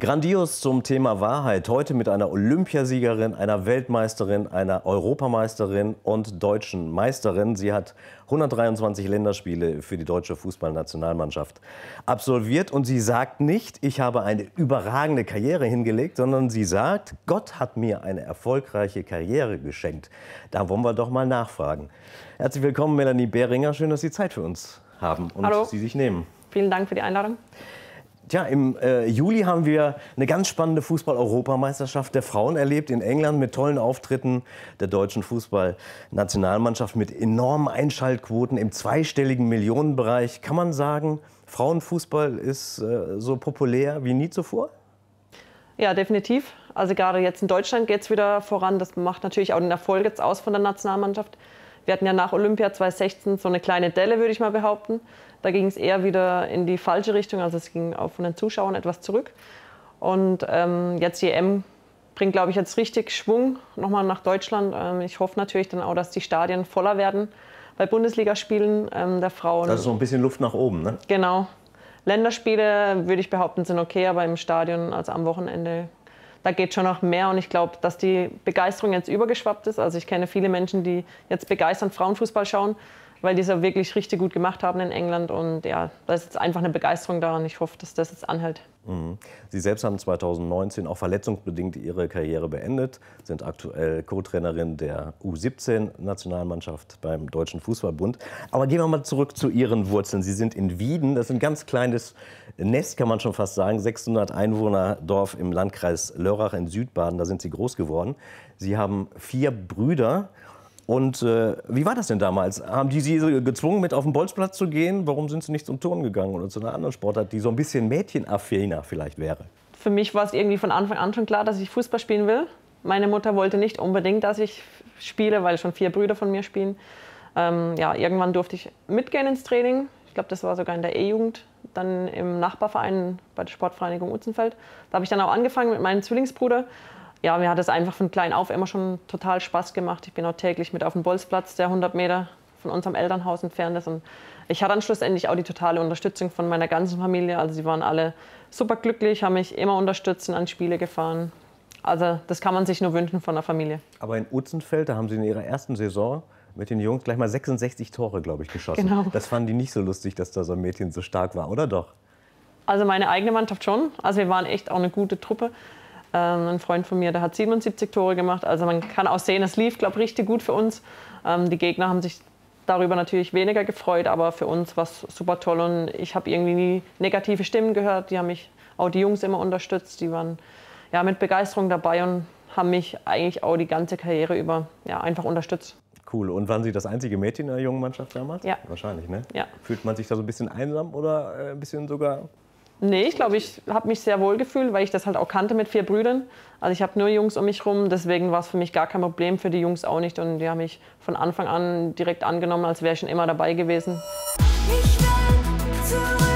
Grandios zum Thema Wahrheit. Heute mit einer Olympiasiegerin, einer Weltmeisterin, einer Europameisterin und deutschen Meisterin. Sie hat 123 Länderspiele für die deutsche Fußballnationalmannschaft absolviert und sie sagt nicht, ich habe eine überragende Karriere hingelegt, sondern sie sagt, Gott hat mir eine erfolgreiche Karriere geschenkt. Da wollen wir doch mal nachfragen. Herzlich willkommen, Melanie Behringer. Schön, dass Sie Zeit für uns haben und Hallo. Sie sich nehmen. Vielen Dank für die Einladung. Tja, im äh, Juli haben wir eine ganz spannende Fußball-Europameisterschaft der Frauen erlebt in England mit tollen Auftritten der deutschen Fußballnationalmannschaft mit enormen Einschaltquoten im zweistelligen Millionenbereich. Kann man sagen, Frauenfußball ist äh, so populär wie nie zuvor? Ja, definitiv. Also gerade jetzt in Deutschland geht es wieder voran. Das macht natürlich auch den Erfolg jetzt aus von der Nationalmannschaft. Wir hatten ja nach Olympia 2016 so eine kleine Delle, würde ich mal behaupten. Da ging es eher wieder in die falsche Richtung, also es ging auch von den Zuschauern etwas zurück. Und ähm, jetzt die EM bringt, glaube ich, jetzt richtig Schwung nochmal nach Deutschland. Ähm, ich hoffe natürlich dann auch, dass die Stadien voller werden bei Bundesligaspielen ähm, der Frauen. Also so ein bisschen Luft nach oben, ne? Genau. Länderspiele, würde ich behaupten, sind okay, aber im Stadion, also am Wochenende, da geht schon noch mehr. Und ich glaube, dass die Begeisterung jetzt übergeschwappt ist. Also ich kenne viele Menschen, die jetzt begeistert Frauenfußball schauen weil die es ja wirklich richtig gut gemacht haben in England. Und ja, da ist jetzt einfach eine Begeisterung da und ich hoffe, dass das jetzt anhält. Mhm. Sie selbst haben 2019 auch verletzungsbedingt Ihre Karriere beendet, sind aktuell Co-Trainerin der U17-Nationalmannschaft beim Deutschen Fußballbund. Aber gehen wir mal zurück zu Ihren Wurzeln. Sie sind in Wieden, das ist ein ganz kleines Nest, kann man schon fast sagen, 600 Einwohner Dorf im Landkreis Lörrach in Südbaden, da sind Sie groß geworden. Sie haben vier Brüder und äh, wie war das denn damals? Haben die Sie gezwungen, mit auf den Bolzplatz zu gehen? Warum sind Sie nicht zum Turnen gegangen oder zu einer anderen Sportart, die so ein bisschen mädchenaffiner vielleicht wäre? Für mich war es irgendwie von Anfang an schon klar, dass ich Fußball spielen will. Meine Mutter wollte nicht unbedingt, dass ich spiele, weil schon vier Brüder von mir spielen. Ähm, ja, irgendwann durfte ich mitgehen ins Training. Ich glaube, das war sogar in der E-Jugend, dann im Nachbarverein bei der Sportvereinigung Utzenfeld. Da habe ich dann auch angefangen mit meinem Zwillingsbruder ja, mir hat es einfach von klein auf immer schon total Spaß gemacht. Ich bin auch täglich mit auf dem Bolzplatz, der 100 Meter von unserem Elternhaus entfernt ist. Und ich hatte dann schlussendlich auch die totale Unterstützung von meiner ganzen Familie. Also sie waren alle super glücklich, haben mich immer unterstützt, sind an Spiele gefahren. Also das kann man sich nur wünschen von der Familie. Aber in Utzenfeld, da haben Sie in Ihrer ersten Saison mit den Jungs gleich mal 66 Tore, glaube ich, geschossen. Genau. Das fanden die nicht so lustig, dass da so ein Mädchen so stark war, oder doch? Also meine eigene Mannschaft schon. Also wir waren echt auch eine gute Truppe. Ähm, ein Freund von mir, der hat 77 Tore gemacht. Also man kann auch sehen, es lief, glaube ich, richtig gut für uns. Ähm, die Gegner haben sich darüber natürlich weniger gefreut, aber für uns war es super toll und ich habe irgendwie nie negative Stimmen gehört. Die haben mich, auch die Jungs immer unterstützt, die waren ja, mit Begeisterung dabei und haben mich eigentlich auch die ganze Karriere über ja, einfach unterstützt. Cool. Und waren Sie das einzige Mädchen in der jungen Mannschaft damals? Ja. Wahrscheinlich, ne? Ja. Fühlt man sich da so ein bisschen einsam oder äh, ein bisschen sogar Nee, ich glaube, ich habe mich sehr wohl gefühlt, weil ich das halt auch kannte mit vier Brüdern. Also ich habe nur Jungs um mich rum, deswegen war es für mich gar kein Problem, für die Jungs auch nicht. Und die haben mich von Anfang an direkt angenommen, als wäre ich schon immer dabei gewesen. Ich will zurück.